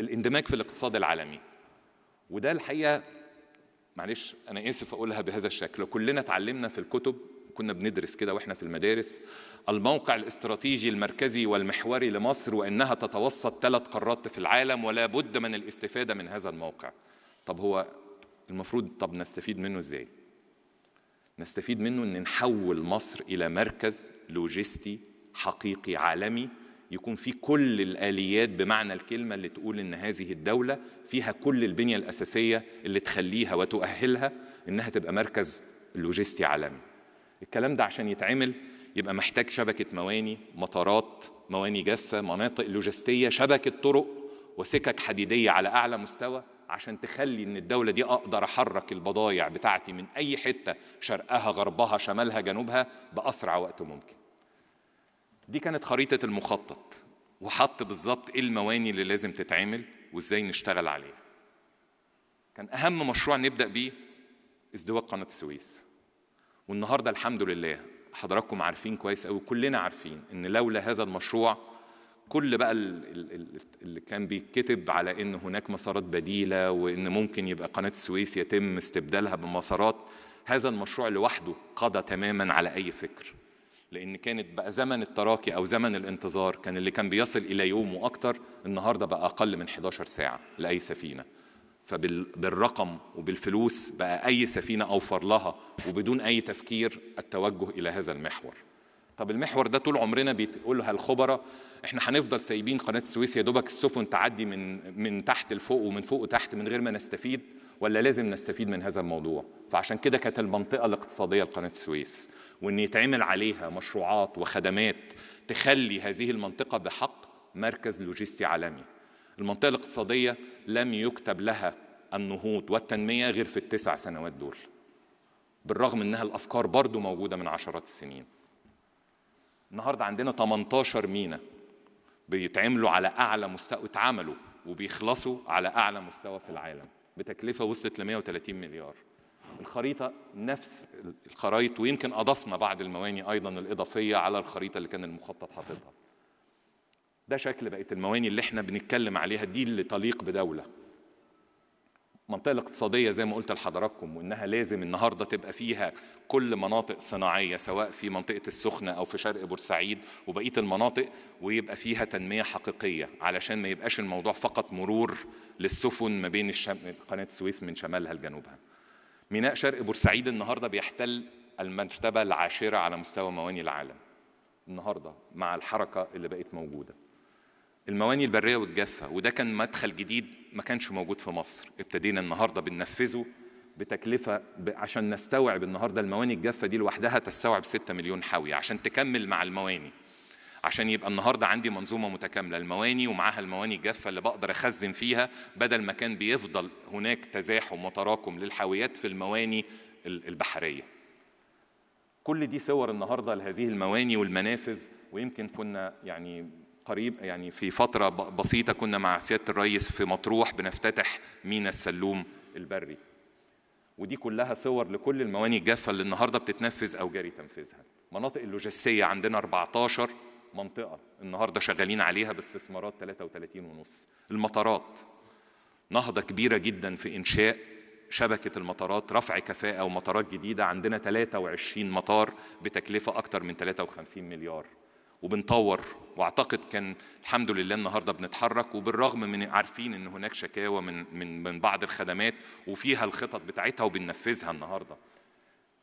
الاندماج في الاقتصاد العالمي وده الحقيقه معلش انا اسف اقولها بهذا الشكل كلنا اتعلمنا في الكتب كنا بندرس كده واحنا في المدارس الموقع الاستراتيجي المركزي والمحوري لمصر وانها تتوسط ثلاث قارات في العالم ولا بد من الاستفاده من هذا الموقع طب هو المفروض طب نستفيد منه ازاي نستفيد منه ان نحول مصر الى مركز لوجستي حقيقي عالمي يكون في كل الآليات بمعنى الكلمة اللي تقول إن هذه الدولة فيها كل البنية الأساسية اللي تخليها وتؤهلها إنها تبقى مركز لوجستي عالمي. الكلام ده عشان يتعمل يبقى محتاج شبكة مواني، مطارات، مواني جافة، مناطق لوجستية، شبكة طرق وسكك حديدية على أعلى مستوى عشان تخلي إن الدولة دي أقدر أحرك البضايع بتاعتي من أي حتة شرقها غربها شمالها جنوبها بأسرع وقت ممكن. دي كانت خريطة المخطط وحط بالظبط ايه المواني اللي لازم تتعمل وازاي نشتغل عليها كان اهم مشروع نبدا بيه ازدواج قناه السويس والنهارده الحمد لله حضراتكم عارفين كويس أوي كلنا عارفين ان لولا هذا المشروع كل بقى اللي كان بيتكتب على ان هناك مسارات بديله وان ممكن يبقى قناه السويس يتم استبدالها بمسارات هذا المشروع لوحده قضى تماما على اي فكر لان كانت بقى زمن التراكي او زمن الانتظار كان اللي كان بيصل الى يوم واكتر النهارده بقى اقل من 11 ساعه لاي سفينه فبالرقم وبالفلوس بقى اي سفينه اوفر لها وبدون اي تفكير التوجه الى هذا المحور طب المحور ده طول عمرنا بيقولها الخبراء احنا هنفضل سايبين قناه السويس يا دوبك السفن تعدي من من تحت لفوق ومن فوق تحت من غير ما نستفيد ولا لازم نستفيد من هذا الموضوع فعشان كده كانت المنطقه الاقتصاديه لقناه السويس وان يتعمل عليها مشروعات وخدمات تخلي هذه المنطقه بحق مركز لوجستي عالمي المنطقه الاقتصاديه لم يكتب لها النهوض والتنميه غير في التسع سنوات دول بالرغم انها الافكار برضو موجوده من عشرات السنين النهارده عندنا 18 مينا بيتعملوا على اعلى مستوى اتعملوا وبيخلصوا على اعلى مستوى في العالم بتكلفه وصلت ل 130 مليار الخريطه نفس الخرائط ويمكن اضفنا بعض المواني ايضا الاضافيه على الخريطه اللي كان المخطط حاططها ده شكل بقت المواني اللي احنا بنتكلم عليها دي اللي تليق بدوله المنطقة الاقتصادية زي ما قلت لحضراتكم وإنها لازم النهاردة تبقى فيها كل مناطق صناعية سواء في منطقة السخنة أو في شرق بورسعيد وبقية المناطق ويبقى فيها تنمية حقيقية علشان ما يبقاش الموضوع فقط مرور للسفن ما بين الشم... قناة السويس من شمالها لجنوبها ميناء شرق بورسعيد النهاردة بيحتل المرتبة العاشرة على مستوى مواني العالم النهاردة مع الحركة اللي بقت موجودة المواني البريه والجافه وده كان مدخل جديد ما كانش موجود في مصر ابتدينا النهارده بننفذه بتكلفه عشان نستوعب النهارده المواني الجافه دي لوحدها تستوعب 6 مليون حاويه عشان تكمل مع المواني عشان يبقى النهارده عندي منظومه متكامله المواني ومعاها المواني الجافه اللي بقدر اخزن فيها بدل ما كان بيفضل هناك تزاحم وتراكم للحاويات في المواني البحريه. كل دي صور النهارده لهذه المواني والمنافذ ويمكن كنا يعني قريب يعني في فترة بسيطة كنا مع سيادة الرئيس في مطروح بنفتتح مينا السلوم البري ودي كلها صور لكل المواني الجافة اللي النهاردة بتتنفذ أو جاري تنفيذها مناطق اللوجستية عندنا 14 منطقة النهاردة شغالين عليها باستثمارات 33 ونص المطارات نهضة كبيرة جدا في إنشاء شبكة المطارات رفع كفاءة ومطارات جديدة عندنا 23 مطار بتكلفة أكثر من 53 مليار وبنطور واعتقد كان الحمد لله النهارده بنتحرك وبالرغم من عارفين ان هناك شكاوى من من من بعض الخدمات وفيها الخطط بتاعتها وبننفذها النهارده